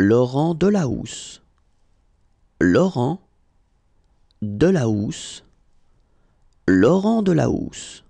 Laurent de Delahousse. Laurent de Delahousse. Laurent de Delahousse.